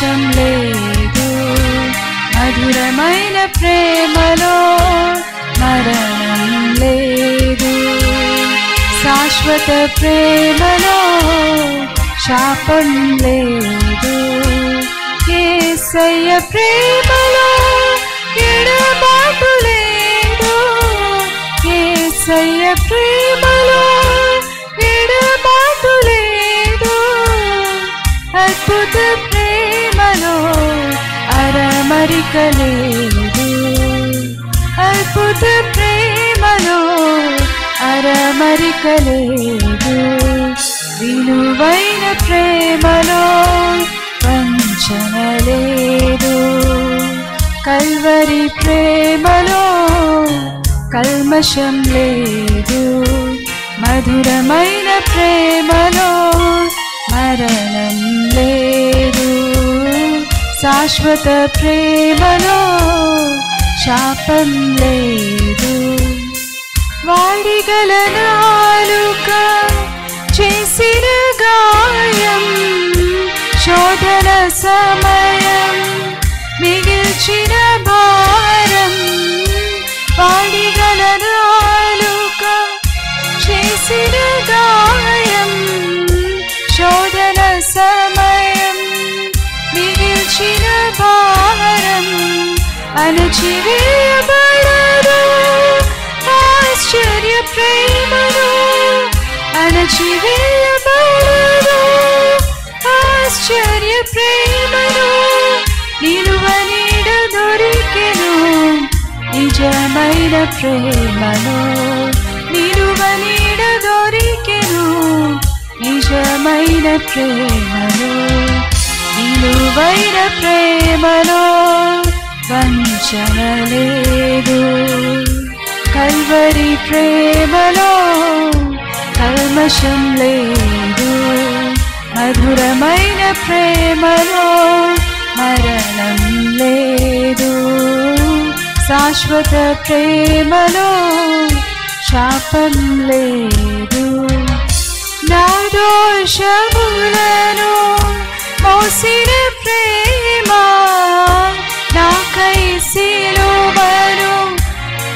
దోషం లేదు మధురమైన ప్రేమలో మరణం లేదు శాశ్వత ప్రేమలో శాపం లేదు కేసయ్య ప్రేమలో ఎడబాటు లేదు కేసయ్య ప్రేమ కోరిక లేదు అద్భుత ప్రేమలో అరమరిక లేదు విలువైన ప్రేమలో వంచన కల్వరి ప్రేమలో కల్మషం లేదు మధురమైన ప్రేమలో మరణం లేదు శాశ్వత ప్రేమలో శాపం లేదు వాడిగల నాలుక చేసిన గాయం శోధన సమయం మిగిల్చిన అణచివేయబడదు ఆశ్చర్య ప్రేమను అణచివేయబడదు ఆశ్చర్య ప్రేమను నిలువనీడ దొరికెను నిజమైన ప్రేమను నిలువనీడ దొరికెను నిజమైన ప్రేమను నిలువైన ప్రేమను వంచన లేదు కల్వరి ప్రేమలో కల్మషం లేదు మధురమైన ప్రేమలో మరణం లేదు శాశ్వత ప్రేమలో శాపం లేదు నా దోషములను మోసిన ప్రేమ कै सिरु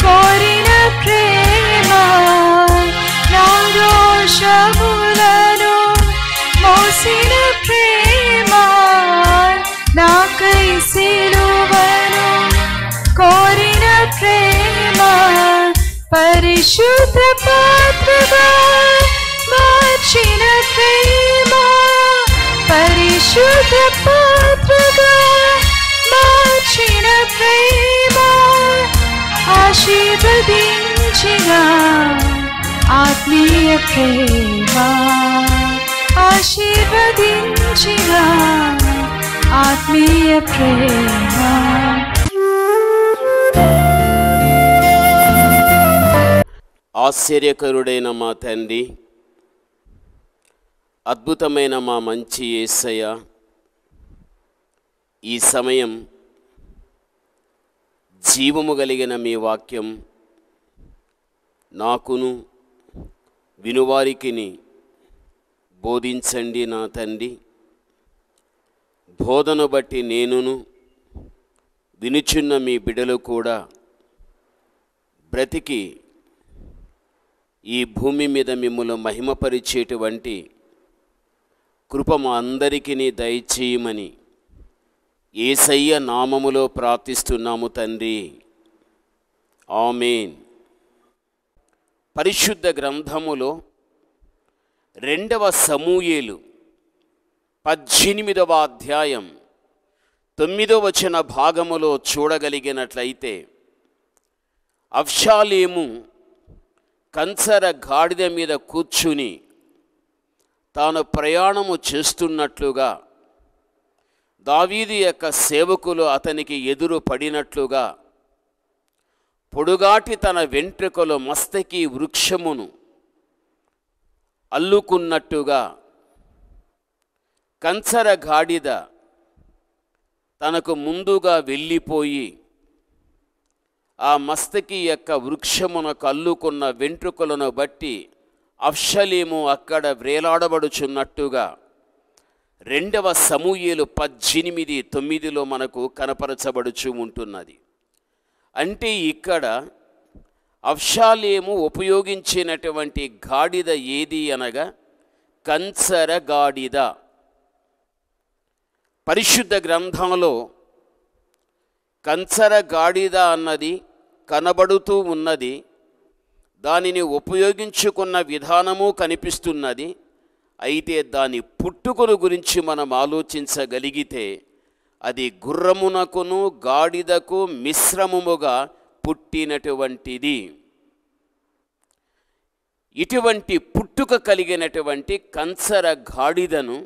कोरि प्रेमाोषुरसि न प्रेमा ना कै सिरु वनो कोरिना प्रेमा परिशुद्ध पत्री न प्रेमा परिशुद्ध प దాచిన ప్రేమ ఆశీర్వదించిగా ఆత్మీయ ప్రేమ ఆత్మీయ ప్రేమ ఆశ్చర్యకరుడైన మా తండ్రి అద్భుతమైన మా మంచి ఏసయ్య ఈ సమయం జీవము కలిగిన మీ వాక్యం నాకును వినువారికిని బోధించండి నా తండ్రి బోధన బట్టి నేనును వినుచున్న మీ బిడలు కూడా బ్రతికి ఈ భూమి మీద మిమ్మల్ని మహిమపరిచేటువంటి కృప మా అందరికీ దయచేయమని ఏసయ్య నామములో ప్రార్థిస్తున్నాము తండ్రి ఆమెన్ పరిశుద్ధ గ్రంథములో రెండవ సమూయేలు పద్దెనిమిదవ అధ్యాయం తొమ్మిదో వచన భాగములో చూడగలిగినట్లయితే అఫ్షాలేము కంచర గాడిద మీద కూర్చుని తాను ప్రయాణము చేస్తున్నట్లుగా దావీది యొక్క సేవకులు అతనికి ఎదురు పడినట్లుగా పొడుగాటి తన వెంట్రుకలు మస్తకి వృక్షమును అల్లుకున్నట్టుగా కంచర గాడిద తనకు ముందుగా వెళ్ళిపోయి ఆ మస్తకి యొక్క వృక్షమునకు అల్లుకున్న వెంట్రుకలను బట్టి అఫ్షలీము అక్కడ వ్రేలాడబడుచున్నట్టుగా రెండవ సమూహలు పద్దెనిమిది తొమ్మిదిలో మనకు కనపరచబడుచు ఉంటున్నది అంటే ఇక్కడ అఫ్షాలేము ఉపయోగించినటువంటి గాడిద ఏది అనగా కంచర గాడిద పరిశుద్ధ గ్రంథంలో కంచర గాడిద అన్నది కనబడుతూ ఉన్నది దానిని ఉపయోగించుకున్న విధానము కనిపిస్తున్నది అయితే దాని పుట్టుకను గురించి మనం ఆలోచించగలిగితే అది గుర్రమునకును గాడిదకు మిశ్రమముగా పుట్టినటువంటిది ఇటువంటి పుట్టుక కలిగినటువంటి కంచర గాడిదను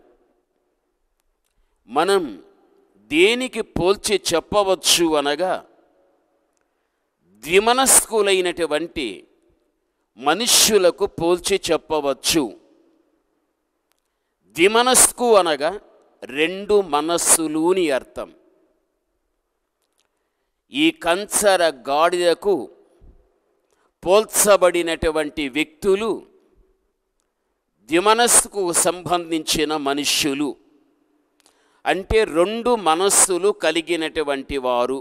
మనం దేనికి పోల్చి చెప్పవచ్చు అనగా ద్విమనస్కులైనటువంటి మనుష్యులకు పోల్చి చెప్పవచ్చు ద్విమనస్కు అనగా రెండు మనస్సులుని అర్థం ఈ కంచర గాడిదకు పోల్చబడినటువంటి వ్యక్తులు ద్విమనస్సుకు సంబంధించిన మనుష్యులు అంటే రెండు మనస్సులు కలిగినటువంటి వారు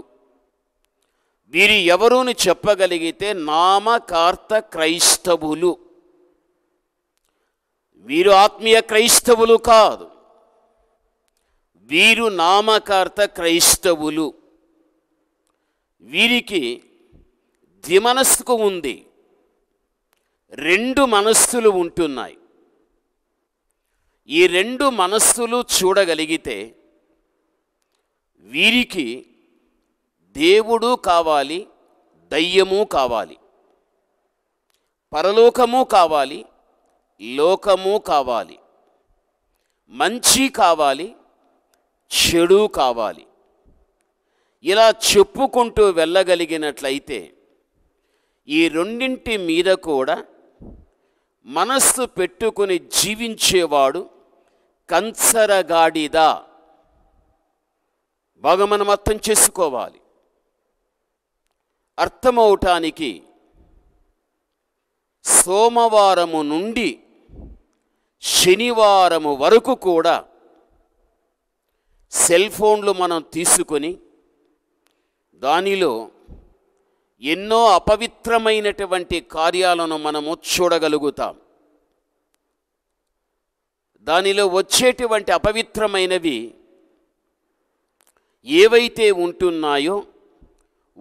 వీరు ఎవరూని చెప్పగలిగితే నామకార్త క్రైస్తవులు వీరు ఆత్మీయ క్రైస్తవులు కాదు వీరు నామకార్త క్రైస్తవులు వీరికి ద్విమనస్సుకు ఉంది రెండు మనస్సులు ఉంటున్నాయి ఈ రెండు మనస్సులు చూడగలిగితే వీరికి దేవుడు కావాలి దయ్యము కావాలి పరలోకము కావాలి లోకము కావాలి మంచి కావాలి చెడు కావాలి ఇలా చెప్పుకుంటూ వెళ్ళగలిగినట్లయితే ఈ రెండింటి మీద కూడా మనస్సు పెట్టుకుని జీవించేవాడు కంచరగాడిదా బాగా మనం అర్థం చేసుకోవాలి అర్థమవటానికి సోమవారము నుండి శనివారం వరకు కూడా సెల్ ఫోన్లు మనం తీసుకొని దానిలో ఎన్నో అపవిత్రమైనటువంటి కార్యాలను మనము చూడగలుగుతాం దానిలో వచ్చేటువంటి అపవిత్రమైనవి ఏవైతే ఉంటున్నాయో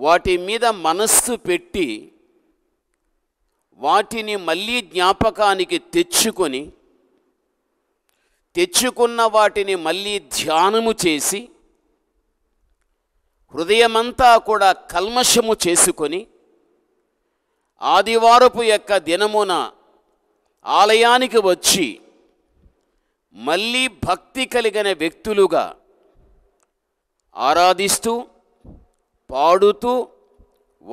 వాటి మీద మనస్సు పెట్టి వాటిని మళ్ళీ జ్ఞాపకానికి తెచ్చుకొని తెచ్చుకున్న వాటిని మళ్ళీ ధ్యానము చేసి హృదయమంతా కూడా కల్మషము చేసుకొని ఆదివారపు యొక్క దినమున ఆలయానికి వచ్చి మళ్ళీ భక్తి కలిగిన వ్యక్తులుగా ఆరాధిస్తూ పాడుతూ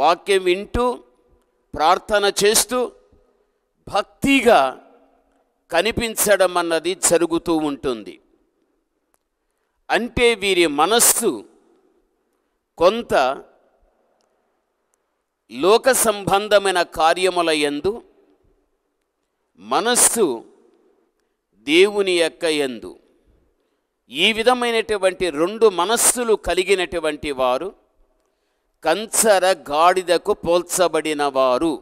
వాక్యం వింటూ ప్రార్థన చేస్తూ భక్తిగా కనిపించడం అన్నది జరుగుతూ ఉంటుంది అంటే వీరి మనస్సు కొంత లోక సంబంధమైన కార్యముల ఎందు మనస్సు దేవుని యొక్క ఎందు ఈ విధమైనటువంటి రెండు మనస్సులు కలిగినటువంటి వారు కంచర గాడిదకు పోల్చబడిన వారు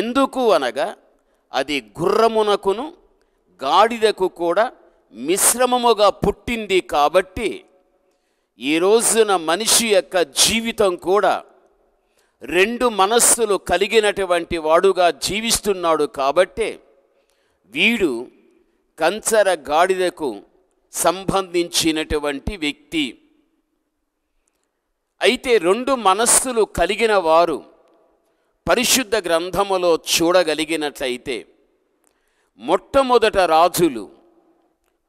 ఎందుకు అనగా అది గుర్రమునకును గాడిదకు కూడా మిశ్రమముగా పుట్టింది కాబట్టి ఈ రోజున మనిషి యొక్క జీవితం కూడా రెండు మనస్సులు కలిగినటువంటి వాడుగా జీవిస్తున్నాడు కాబట్టే వీడు కంచర గాడిదకు సంబంధించినటువంటి వ్యక్తి అయితే రెండు మనస్సులు కలిగిన వారు పరిశుద్ధ గ్రంథములో చూడగలిగినట్లయితే మొట్టమొదట రాజులు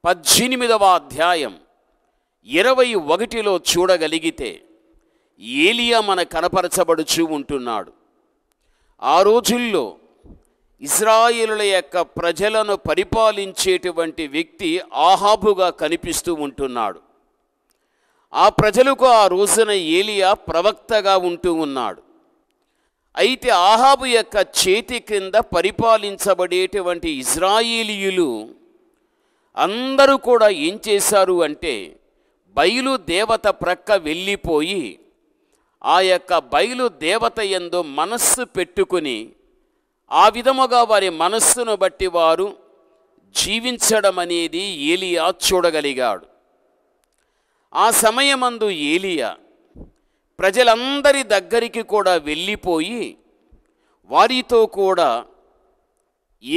పద్దెనిమిదవ అధ్యాయం ఇరవై ఒకటిలో చూడగలిగితే ఏలియా మన కనపరచబడుచూ ఉంటున్నాడు ఆ రోజుల్లో ఇజ్రాయిలుల యొక్క ప్రజలను పరిపాలించేటువంటి వ్యక్తి ఆహాబుగా కనిపిస్తూ ఉంటున్నాడు ఆ ప్రజలకు ఆ రోజున ఏలియా ప్రవక్తగా ఉంటూ ఉన్నాడు అయితే ఆహాబు యొక్క చేతి క్రింద పరిపాలించబడేటువంటి ఇజ్రాయేలీయులు అందరూ కూడా ఏం చేశారు అంటే బయలు దేవత ప్రక్క వెళ్ళిపోయి ఆ యొక్క బయలు దేవత ఎందు మనస్సు పెట్టుకుని ఆ విధముగా వారి మనస్సును బట్టి వారు జీవించడం అనేది ఏలియా చూడగలిగాడు ఆ సమయమందు ఏలియా ప్రజలందరి దగ్గరికి కూడా వెళ్ళిపోయి వారితో కూడా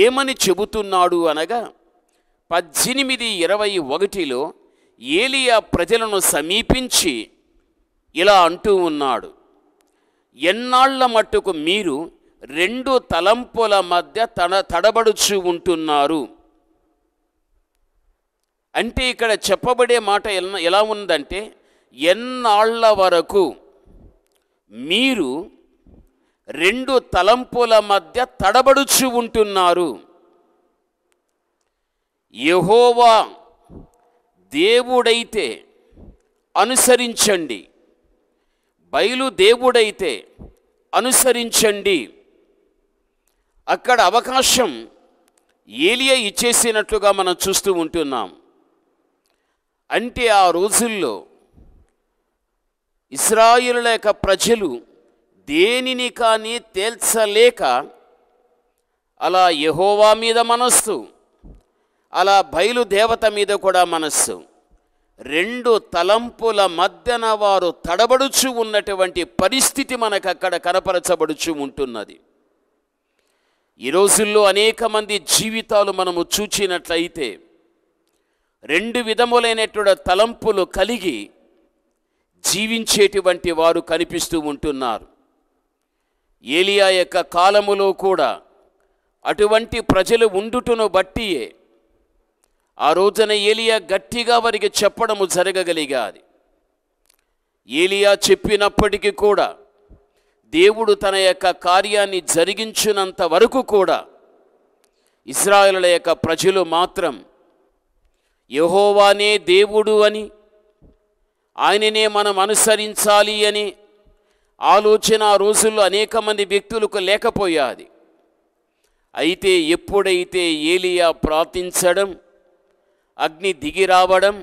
ఏమని చెబుతున్నాడు అనగా పద్దెనిమిది ఇరవై ఒకటిలో ఏలియా ప్రజలను సమీపించి ఇలా అంటూ ఉన్నాడు ఎన్నాళ్ల మట్టుకు మీరు రెండు తలంపుల మధ్య తడ తడబడుచు ఉంటున్నారు అంటే ఇక్కడ చెప్పబడే మాట ఎలా ఉందంటే ఎన్నాళ్ల వరకు మీరు రెండు తలంపుల మధ్య తడబడుచు ఉంటున్నారు యహోవా దేవుడైతే అనుసరించండి బయలు దేవుడైతే అనుసరించండి అక్కడ అవకాశం ఏలియా ఇచ్చేసినట్లుగా మనం చూస్తూ ఉంటున్నాం అంటే ఆ రోజుల్లో ఇస్రాయిల్ లేక ప్రజలు దేనిని కానీ తేల్చలేక అలా యహోవా మీద మనస్సు అలా బయలుదేవత మీద కూడా మనస్సు రెండు తలంపుల మధ్యన వారు తడబడుచు ఉన్నటువంటి పరిస్థితి మనకు అక్కడ కనపరచబడుచు ఉంటున్నది ఈ రోజుల్లో అనేక మంది జీవితాలు మనము చూచినట్లయితే రెండు విధములైనటువంటి తలంపులు కలిగి జీవించేటువంటి వారు కనిపిస్తూ ఉంటున్నారు ఏలియా యొక్క కాలములో కూడా అటువంటి ప్రజలు ఉండుటను బట్టియే ఆ రోజున ఏలియా గట్టిగా వారికి చెప్పడము జరగగలిగాది ఏలియా చెప్పినప్పటికీ కూడా దేవుడు తన యొక్క కార్యాన్ని జరిగించినంత వరకు కూడా ఇస్రాయలుల యొక్క ప్రజలు మాత్రం యహోవానే దేవుడు అని ఆయననే మనం అనుసరించాలి అని ఆలోచన ఆ రోజుల్లో అనేక మంది వ్యక్తులకు లేకపోయాది అయితే ఎప్పుడైతే ఏలియా ప్రార్థించడం అగ్ని దిగి రావడం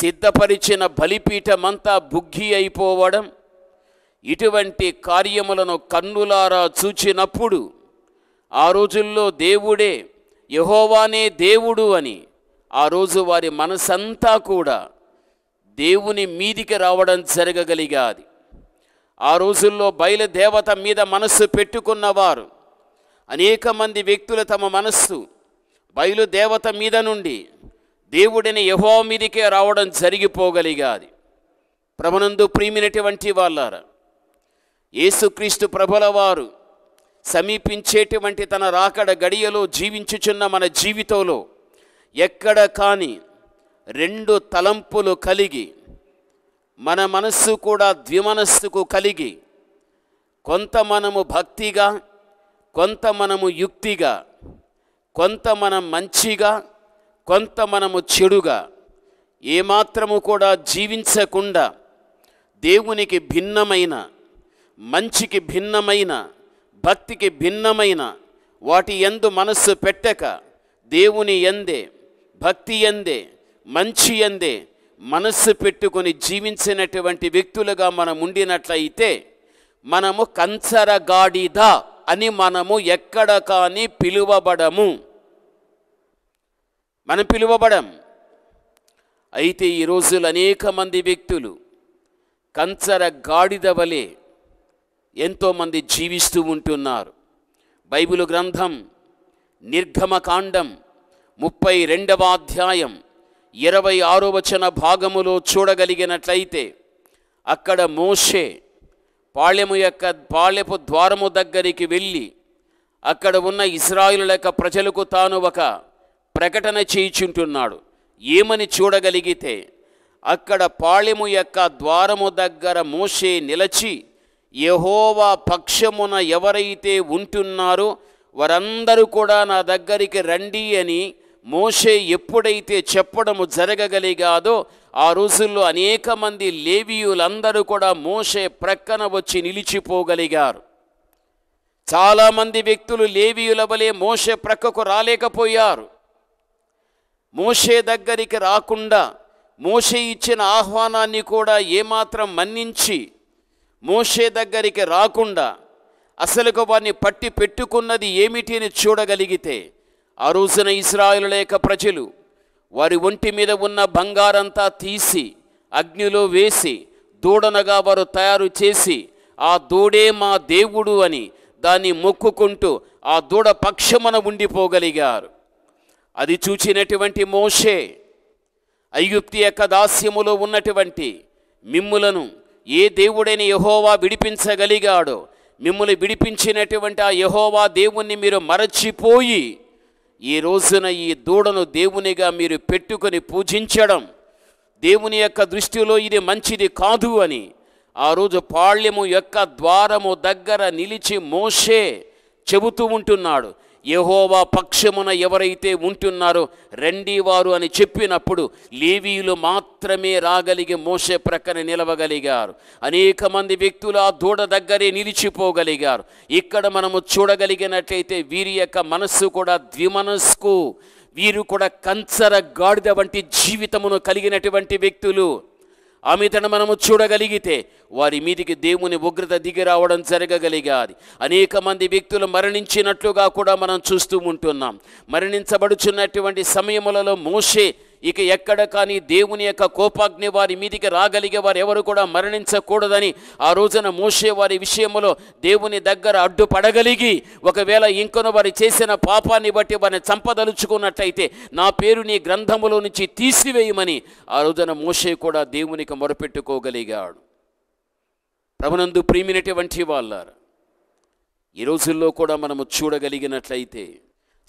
సిద్ధపరిచిన బలిపీఠమంతా బుగ్గి అయిపోవడం ఇటువంటి కార్యములను కన్నులారా చూచినప్పుడు ఆ రోజుల్లో దేవుడే యహోవానే దేవుడు అని ఆ రోజు వారి మనసంతా కూడా దేవుని మీదికి రావడం జరగగలిగాది ఆ రోజుల్లో బయలుదేవత మీద మనస్సు పెట్టుకున్నవారు అనేక మంది వ్యక్తులు తమ మనస్సు బయలుదేవత మీద నుండి దేవుడిని యహో మీదికే రావడం జరిగిపోగలిగాది ప్రభునందు ప్రీమినటువంటి వాళ్ళార యేసుక్రీస్తు ప్రభుల వారు సమీపించేటువంటి తన రాకడ గడియలో జీవించుచున్న మన జీవితంలో ఎక్కడ కానీ రెండు తలంపులు కలిగి మన మనస్సు కూడా ద్విమనస్సుకు కలిగి కొంత మనము భక్తిగా కొంత మనము యుక్తిగా కొంత మనం మంచిగా కొంత మనము చెడుగా ఏమాత్రము కూడా జీవించకుండా దేవునికి భిన్నమైన మంచికి భిన్నమైన భక్తికి భిన్నమైన వాటి ఎందు మనస్సు పెట్టక దేవుని ఎందే భక్తి ఎందే మంచి అందే మనస్సు పెట్టుకొని జీవించినటువంటి వ్యక్తులుగా మనం ఉండినట్లయితే మనము కంచరగాడిద అని మనము ఎక్కడ కానీ పిలువబడము మనం పిలువబడం అయితే ఈ రోజులు అనేక మంది వ్యక్తులు కంచర గాడిద వలె ఎంతోమంది జీవిస్తూ ఉంటున్నారు బైబిల్ గ్రంథం నిర్గమకాండం ముప్పై రెండవ అధ్యాయం ఇరవై ఆరో వచన భాగములో చూడగలిగినట్లయితే అక్కడ మోషే పాళ్యము యొక్క పాళ్యపు ద్వారము దగ్గరికి వెళ్ళి అక్కడ ఉన్న ఇస్రాయిల్ యొక్క ప్రజలకు తాను ఒక ప్రకటన చేయించుంటున్నాడు ఏమని చూడగలిగితే అక్కడ పాళెము యొక్క ద్వారము దగ్గర మోసే నిలచి యహోవా పక్షమున ఎవరైతే ఉంటున్నారో వారందరూ కూడా నా దగ్గరికి రండి అని మోషే ఎప్పుడైతే చెప్పడము జరగగలిగాదో ఆ రోజుల్లో అనేక మంది లేవీయులందరూ కూడా మోషే ప్రక్కన వచ్చి నిలిచిపోగలిగారు చాలామంది వ్యక్తులు లేవీయుల వలె మోషే ప్రక్కకు రాలేకపోయారు మోషే దగ్గరికి రాకుండా మోషే ఇచ్చిన ఆహ్వానాన్ని కూడా ఏమాత్రం మన్నించి మోషే దగ్గరికి రాకుండా అసలుకు వారిని పట్టి పెట్టుకున్నది ఏమిటి అని చూడగలిగితే ఆ రోజున ఇస్రాయులు లేక ప్రజలు వారి ఒంటి మీద ఉన్న బంగారంతా తీసి అగ్నిలో వేసి దూడనగా వారు తయారు చేసి ఆ దూడే మా దేవుడు అని దాన్ని మొక్కుకుంటూ ఆ దూడ పక్షమున ఉండిపోగలిగారు అది చూచినటువంటి మోషే అయ్యుప్తి యొక్క దాస్యములో ఉన్నటువంటి మిమ్ములను ఏ దేవుడైన యహోవా విడిపించగలిగాడో మిమ్మల్ని విడిపించినటువంటి ఆ యహోవా దేవుణ్ణి మీరు మరచిపోయి ఈ రోజున ఈ దూడను దేవునిగా మీరు పెట్టుకొని పూజించడం దేవుని యొక్క దృష్టిలో ఇది మంచిది కాదు అని ఆ రోజు పాళ్యము యొక్క ద్వారము దగ్గర నిలిచి మోసే చెబుతూ ఉంటున్నాడు యహోవా పక్షమున ఎవరైతే ఉంటున్నారో రండి వారు అని చెప్పినప్పుడు లేవీయులు మాత్రమే రాగలిగి మోసే ప్రక్కన నిలవగలిగారు అనేక మంది వ్యక్తులు ఆ దూడ దగ్గరే నిలిచిపోగలిగారు ఇక్కడ మనము చూడగలిగినట్లయితే వీరి యొక్క మనస్సు కూడా ద్విమనస్కు వీరు కూడా కంచర గాడిద వంటి జీవితమును కలిగినటువంటి వ్యక్తులు ఆమెతను మనము చూడగలిగితే వారి మీదికి దేవుని ఉగ్రత దిగి రావడం జరగగలిగాది అనేక మంది వ్యక్తులు మరణించినట్లుగా కూడా మనం చూస్తూ ఉంటున్నాం మరణించబడుచున్నటువంటి సమయములలో మోసే ఇక ఎక్కడ కానీ దేవుని యొక్క కోపాగ్ని వారి మీదికి రాగలిగే వారు ఎవరు కూడా మరణించకూడదని ఆ రోజున మోసే వారి విషయంలో దేవుని దగ్గర అడ్డుపడగలిగి ఒకవేళ ఇంకొన వారి చేసిన పాపాన్ని బట్టి వారిని చంపదలుచుకున్నట్టయితే నా పేరు నీ గ్రంథములో నుంచి తీసివేయమని ఆ రోజున మోసే కూడా దేవునికి మొరపెట్టుకోగలిగాడు ప్రభునందు ప్రియమైనటువంటి వాళ్ళారు ఈ రోజుల్లో కూడా మనము చూడగలిగినట్లయితే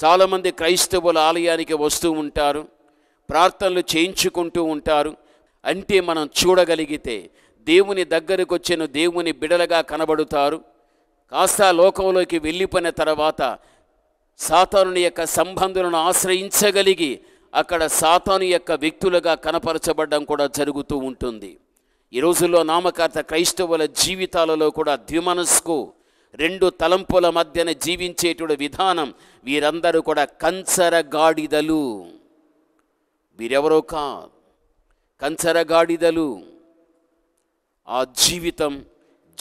చాలామంది క్రైస్తవుల ఆలయానికి వస్తూ ఉంటారు ప్రార్థనలు చేయించుకుంటూ ఉంటారు అంటే మనం చూడగలిగితే దేవుని దగ్గరకు వచ్చిన దేవుని బిడలగా కనబడుతారు కాస్త లోకంలోకి వెళ్ళిపోయిన తర్వాత సాతానుని యొక్క సంబంధులను ఆశ్రయించగలిగి అక్కడ సాతాను యొక్క వ్యక్తులుగా కనపరచబడడం కూడా జరుగుతూ ఉంటుంది ఈ రోజుల్లో నామకార్త క్రైస్తవుల జీవితాలలో కూడా ద్విమనస్కు రెండు తలంపుల మధ్యన జీవించేటువంటి విధానం వీరందరూ కూడా కంచర గాడిదలు వీరెవరో కాదు కంచరగాడిదలు ఆ జీవితం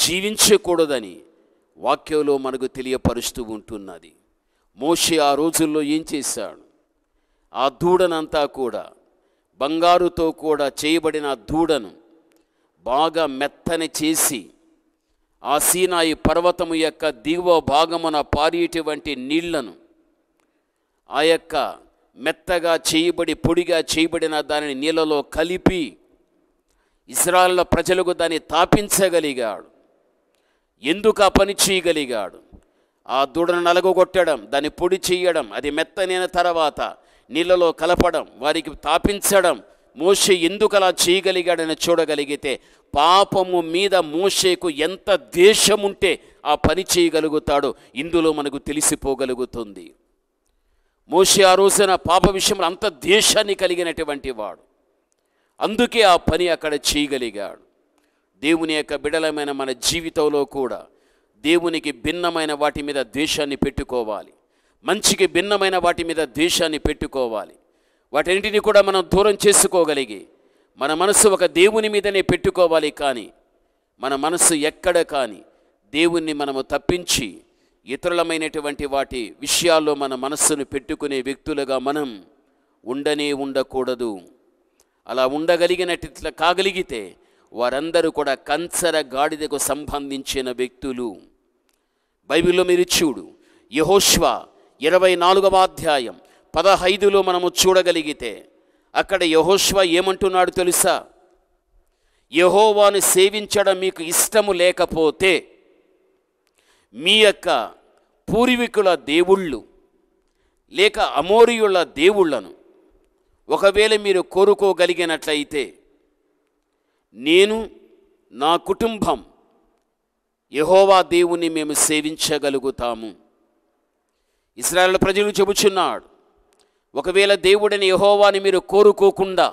జీవించకూడదని వాక్యంలో మనకు తెలియపరుస్తూ ఉంటున్నది మోషి ఆ రోజుల్లో ఏం చేశాడు ఆ దూడనంతా కూడా బంగారుతో కూడా చేయబడిన దూడను బాగా మెత్తని చేసి ఆ సీనాయి పర్వతము యొక్క దిగువ భాగమున పారేటువంటి నీళ్లను ఆ యొక్క మెత్తగా చేయబడి పొడిగా చేయబడిన దానిని నీళ్ళలో కలిపి ఇస్రాయల్ ప్రజలకు దాన్ని తాపించగలిగాడు ఎందుకు ఆ పని చేయగలిగాడు ఆ దూడను నలగొట్టడం దాన్ని పొడి చేయడం అది మెత్తనైన తర్వాత నీళ్ళలో కలపడం వారికి తాపించడం మోసే ఎందుకు అలా చేయగలిగాడని చూడగలిగితే పాపము మీద మోసేకు ఎంత ద్వేషముంటే ఆ పని చేయగలుగుతాడో ఇందులో మనకు తెలిసిపోగలుగుతుంది మోషే ఆ రోజున పాప విషయంలో అంత దేశాన్ని కలిగినటువంటి వాడు అందుకే ఆ పని అక్కడ చేయగలిగాడు దేవుని యొక్క బిడలమైన మన జీవితంలో కూడా దేవునికి భిన్నమైన వాటి మీద ద్వేషాన్ని పెట్టుకోవాలి మంచికి భిన్నమైన వాటి మీద ద్వేషాన్ని పెట్టుకోవాలి వాటింటిని కూడా మనం దూరం చేసుకోగలిగి మన మనసు ఒక దేవుని మీదనే పెట్టుకోవాలి కానీ మన మనసు ఎక్కడ కానీ దేవుణ్ణి మనము తప్పించి ఇతరులమైనటువంటి వాటి విషయాల్లో మన మనస్సును పెట్టుకునే వ్యక్తులుగా మనం ఉండనే ఉండకూడదు అలా ఉండగలిగినట్ల కాగలిగితే వారందరూ కూడా కంచర గాడిదకు సంబంధించిన వ్యక్తులు బైబిల్లో మీరు చూడు యహోష్వ ఇరవై నాలుగవ అధ్యాయం పదహైదులో మనము చూడగలిగితే అక్కడ యహోష్వ ఏమంటున్నాడు తెలుసా యహోవాను సేవించడం మీకు ఇష్టము లేకపోతే మీ యొక్క పూర్వీకుల దేవుళ్ళు లేక అమోరియుల దేవుళ్లను ఒకవేళ మీరు కోరుకోగలిగినట్లయితే నేను నా కుటుంబం యహోవా దేవుని మేము సేవించగలుగుతాము ఇస్రాయల్ ప్రజలు చెబుచున్నాడు ఒకవేళ దేవుడిని యహోవాని మీరు కోరుకోకుండా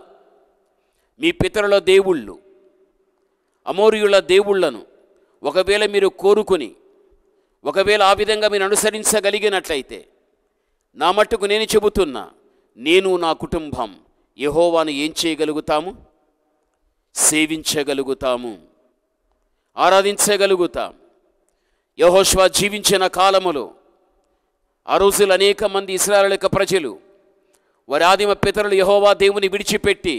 మీ పితరుల దేవుళ్ళు అమోరియుల దేవుళ్లను ఒకవేళ మీరు కోరుకుని ఒకవేళ ఆ విధంగా మీరు అనుసరించగలిగినట్లయితే నా మట్టుకు నేను చెబుతున్నా నేను నా కుటుంబం యహోవాను ఏం చేయగలుగుతాము సేవించగలుగుతాము ఆరాధించగలుగుతాం యహోష్వా జీవించిన కాలములో ఆ రోజులు అనేక మంది ఇస్రాయల్ యొక్క ప్రజలు వారి ఆదిమ పితరులు యహోవా దేవుని విడిచిపెట్టి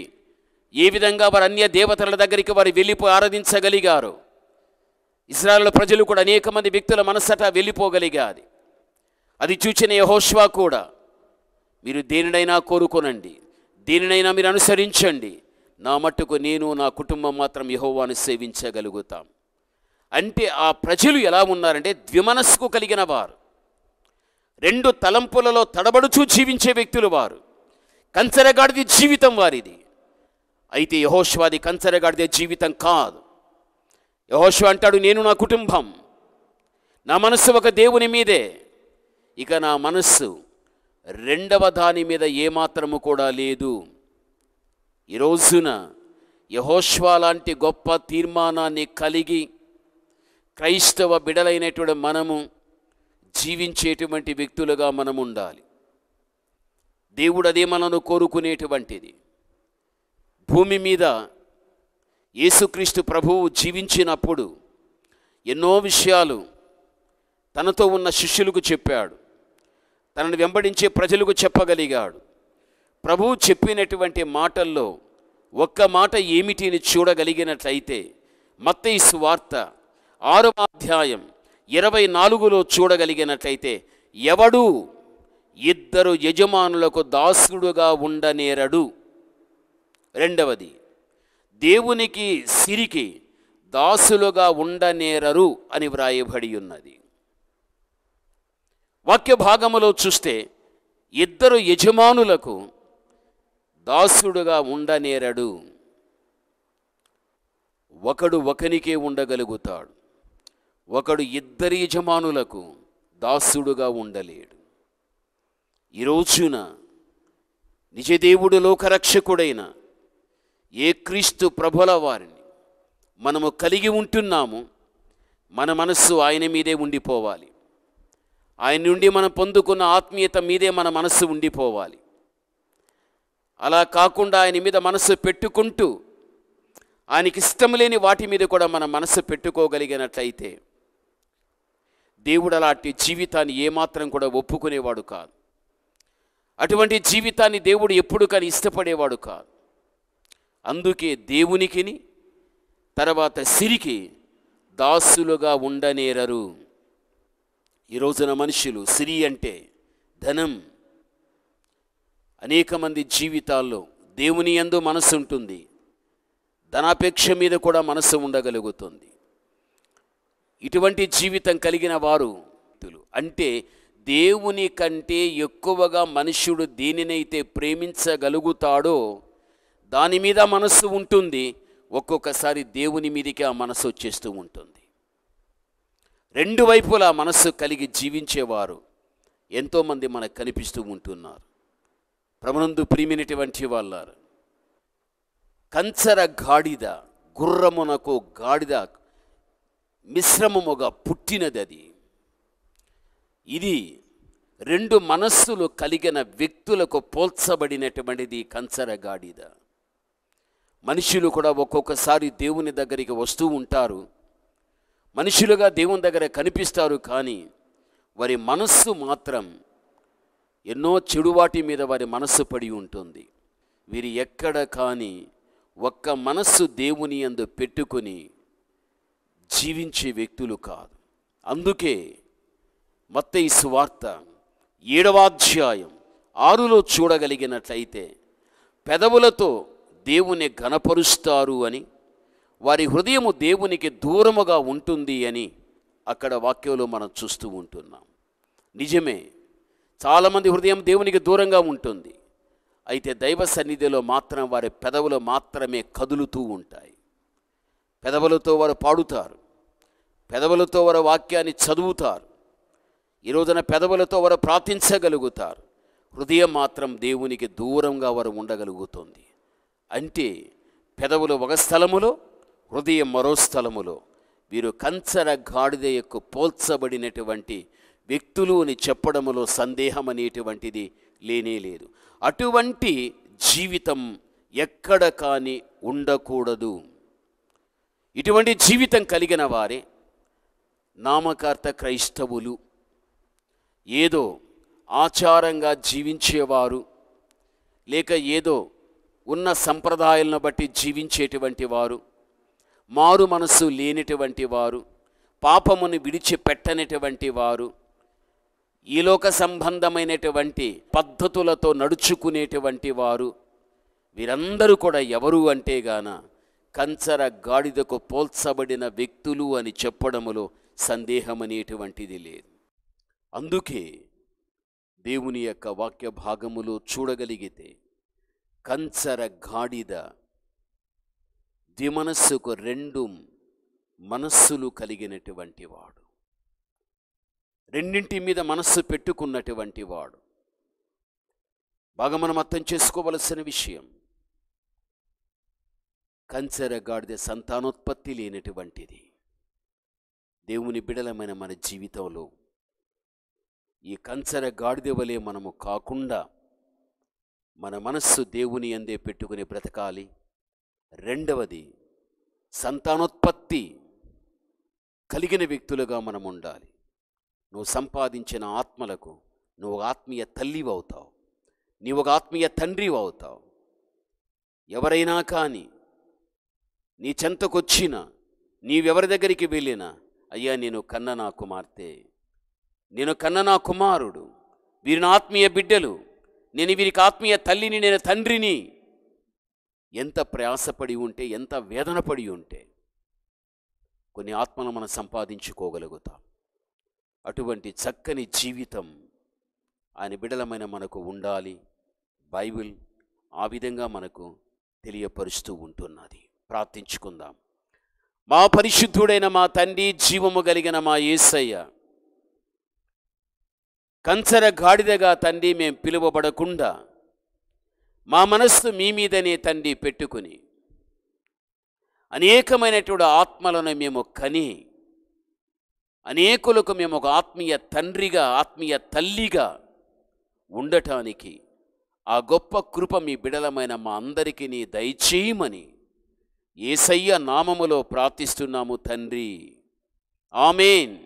ఏ విధంగా వారు అన్య దేవతల దగ్గరికి వారు వెళ్ళిపోయి ఆరాధించగలిగారు ఇస్రాయల్ ప్రజలు కూడా అనేక మంది వ్యక్తుల మనసట వెళ్ళిపోగలిగాది అది చూచిన యహోష్వా కూడా మీరు దేనినైనా కోరుకోనండి దేనినైనా మీరు అనుసరించండి నా మట్టుకు నేను నా కుటుంబం మాత్రం యహోవాను సేవించగలుగుతాం అంటే ఆ ప్రజలు ఎలా ఉన్నారంటే ద్విమనస్కు కలిగిన వారు రెండు తలంపులలో తడబడుచూ జీవించే వ్యక్తులు వారు కంచరగాడిది జీవితం వారిది అయితే యహోష్వాది కంచరగాడిదే జీవితం కాదు యహోషు అంటాడు నేను నా కుటుంబం నా మనస్సు ఒక దేవుని మీదే ఇక నా మనస్సు రెండవ దాని మీద ఏమాత్రము కూడా లేదు ఈ రోజున యహోష్వా లాంటి గొప్ప తీర్మానాన్ని కలిగి క్రైస్తవ బిడలైనటువంటి మనము జీవించేటువంటి వ్యక్తులుగా మనం ఉండాలి దేవుడు అదే మనను కోరుకునేటువంటిది భూమి మీద యేసుక్రీస్తు ప్రభువు జీవించినప్పుడు ఎన్నో విషయాలు తనతో ఉన్న శిష్యులకు చెప్పాడు తనను వెంబడించే ప్రజలకు చెప్పగలిగాడు ప్రభువు చెప్పినటువంటి మాటల్లో ఒక్క మాట ఏమిటిని చూడగలిగినట్లయితే మత్తయిసు వార్త ఆరు అధ్యాయం ఇరవై నాలుగులో చూడగలిగినట్లయితే ఎవడు ఇద్దరు యజమానులకు దాసుడుగా ఉండనేరడు రెండవది దేవునికి సిరికి దాసులుగా ఉండనేరరు అని వ్రాయబడి ఉన్నది వాక్య భాగములో చూస్తే ఇద్దరు యజమానులకు దాసుడుగా ఉండనేరడు ఒకడు ఒకనికే ఉండగలుగుతాడు ఒకడు ఇద్దరి యజమానులకు దాసుడుగా ఉండలేడు ఈరోజున నిజదేవుడు లోకరక్షకుడైనా ఏ క్రీస్తు ప్రభుల వారిని మనము కలిగి ఉంటున్నాము మన మనస్సు ఆయన మీదే ఉండిపోవాలి ఆయన నుండి మనం పొందుకున్న ఆత్మీయత మీదే మన మనస్సు ఉండిపోవాలి అలా కాకుండా ఆయన మీద మనస్సు పెట్టుకుంటూ ఆయనకి ఇష్టం లేని వాటి మీద కూడా మన మనస్సు పెట్టుకోగలిగినట్లయితే దేవుడు అలాంటి జీవితాన్ని ఏమాత్రం కూడా ఒప్పుకునేవాడు కాదు అటువంటి జీవితాన్ని దేవుడు ఎప్పుడు కానీ ఇష్టపడేవాడు కాదు అందుకే దేవునికిని తర్వాత సిరికి దాసులుగా ఉండనేరరు ఈ రోజున మనుషులు సిరి అంటే ధనం అనేక మంది జీవితాల్లో దేవుని ఎందు మనసు ఉంటుంది ధనాపేక్ష మీద కూడా మనసు ఉండగలుగుతుంది ఇటువంటి జీవితం కలిగిన వారు అంటే దేవుని కంటే ఎక్కువగా మనుష్యుడు దేనినైతే ప్రేమించగలుగుతాడో దాని మీద మనస్సు ఉంటుంది ఒక్కొక్కసారి దేవుని మీదకి ఆ మనస్సు వచ్చేస్తూ ఉంటుంది రెండు వైపులా మనస్సు కలిగి జీవించేవారు ఎంతోమంది మనకు కనిపిస్తూ ఉంటున్నారు ప్రమనందు ప్రిమినటువంటి వాళ్ళారు కంచర గాడిద గుర్రమునకు గాడిద మిశ్రమముగా పుట్టినది అది ఇది రెండు మనస్సులు కలిగిన వ్యక్తులకు పోల్చబడినటువంటిది కంచర గాడిద మనుషులు కూడా ఒక్కొక్కసారి దేవుని దగ్గరికి వస్తూ ఉంటారు మనుషులుగా దేవుని దగ్గర కనిపిస్తారు కానీ వారి మనస్సు మాత్రం ఎన్నో చెడువాటి మీద వారి మనస్సు పడి ఉంటుంది వీరు ఎక్కడ కానీ ఒక్క మనస్సు దేవుని అందు పెట్టుకొని జీవించే వ్యక్తులు కాదు అందుకే మత్త ఈ సువార్త ఏడవాధ్యాయం ఆరులో చూడగలిగినట్లయితే పెదవులతో దేవుని ఘనపరుస్తారు అని వారి హృదయము దేవునికి దూరముగా ఉంటుంది అని అక్కడ వాక్యంలో మనం చూస్తూ ఉంటున్నాం నిజమే చాలామంది హృదయం దేవునికి దూరంగా ఉంటుంది అయితే దైవ సన్నిధిలో మాత్రం వారి పెదవులు మాత్రమే కదులుతూ ఉంటాయి పెదవులతో వారు పాడుతారు పెదవులతో వారు వాక్యాన్ని చదువుతారు ఈ రోజున పెదవులతో వారు ప్రార్థించగలుగుతారు హృదయం మాత్రం దేవునికి దూరంగా వారు ఉండగలుగుతుంది అంటే పెదవులు ఒక స్థలములో హృదయం మరో స్థలములో వీరు కంచర గాడిద యొక్క పోల్చబడినటువంటి వ్యక్తులు అని చెప్పడములో సందేహం అనేటువంటిది లేనేలేదు అటువంటి జీవితం ఎక్కడ కానీ ఉండకూడదు ఇటువంటి జీవితం కలిగిన వారే నామకార్త క్రైస్తవులు ఏదో ఆచారంగా జీవించేవారు లేక ఏదో ఉన్న సంప్రదాయాలను బట్టి జీవించేటువంటి వారు మారు మనసు లేనిటువంటి వారు పాపమును విడిచిపెట్టనటువంటి వారు ఈలోక సంబంధమైనటువంటి పద్ధతులతో నడుచుకునేటువంటి వారు వీరందరూ కూడా ఎవరు అంటే గాన కంచర గాడిదకు పోల్చబడిన వ్యక్తులు అని చెప్పడములో సందేహం అనేటువంటిది లేదు అందుకే దేవుని యొక్క వాక్య భాగములో చూడగలిగితే కంచర గాడిద ద్విమనస్సుకు రెండు మనస్సులు కలిగినటువంటి వాడు రెండింటి మీద మనస్సు పెట్టుకున్నటువంటి వాడు బాగా మనం అర్థం చేసుకోవలసిన విషయం కంచర గాడిద సంతానోత్పత్తి లేనటువంటిది దేవుని బిడలమైన మన జీవితంలో ఈ కంచర గాడిద వలె మనము కాకుండా మన మనస్సు దేవుని అందే పెట్టుకుని బ్రతకాలి రెండవది సంతానోత్పత్తి కలిగిన వ్యక్తులుగా మనం ఉండాలి నువ్వు సంపాదించిన ఆత్మలకు నువ్వు ఆత్మీయ తల్లివి అవుతావు నీవు ఒక ఆత్మీయ తండ్రివి అవుతావు ఎవరైనా కానీ నీ చెంతకొచ్చిన నీవెవరి దగ్గరికి వెళ్ళినా అయ్యా నేను కన్న నా కుమార్తె నేను కన్న నా కుమారుడు వీరిని ఆత్మీయ బిడ్డలు నేను వీరికి ఆత్మీయ తల్లిని నేను తండ్రిని ఎంత ప్రయాసపడి ఉంటే ఎంత వేదన పడి ఉంటే కొన్ని ఆత్మను మనం సంపాదించుకోగలుగుతాం అటువంటి చక్కని జీవితం ఆయన బిడలమైన మనకు ఉండాలి బైబిల్ ఆ విధంగా మనకు తెలియపరుస్తూ ఉంటున్నది ప్రార్థించుకుందాం మా పరిశుద్ధుడైన మా తండ్రి జీవము కలిగిన మా ఏసయ్య కంచర గాడిదగా తండ్రి మేము పిలువబడకుండా మా మనస్సు మీ మీదనే తండ్రి పెట్టుకుని అనేకమైనటువంటి ఆత్మలను మేము కని అనేకులకు మేము ఒక ఆత్మీయ తండ్రిగా ఆత్మీయ తల్లిగా ఉండటానికి ఆ గొప్ప కృప మీ బిడలమైన మా అందరికీ నీ దయచేయమని ఏసయ్య నామములో ప్రార్థిస్తున్నాము తండ్రి ఆమెన్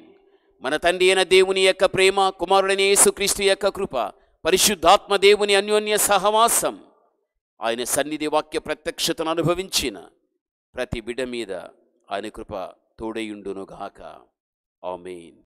మన తండ్రి అయిన దేవుని యొక్క ప్రేమ కుమారుడైన యేసుక్రీస్తు యొక్క కృప పరిశుద్ధాత్మ దేవుని అన్యోన్య సహవాసం ఆయన సన్నిధి వాక్య ప్రత్యక్షతను అనుభవించిన ప్రతి బిడ మీద ఆయన కృప తోడయుండునుగాక ఆమెన్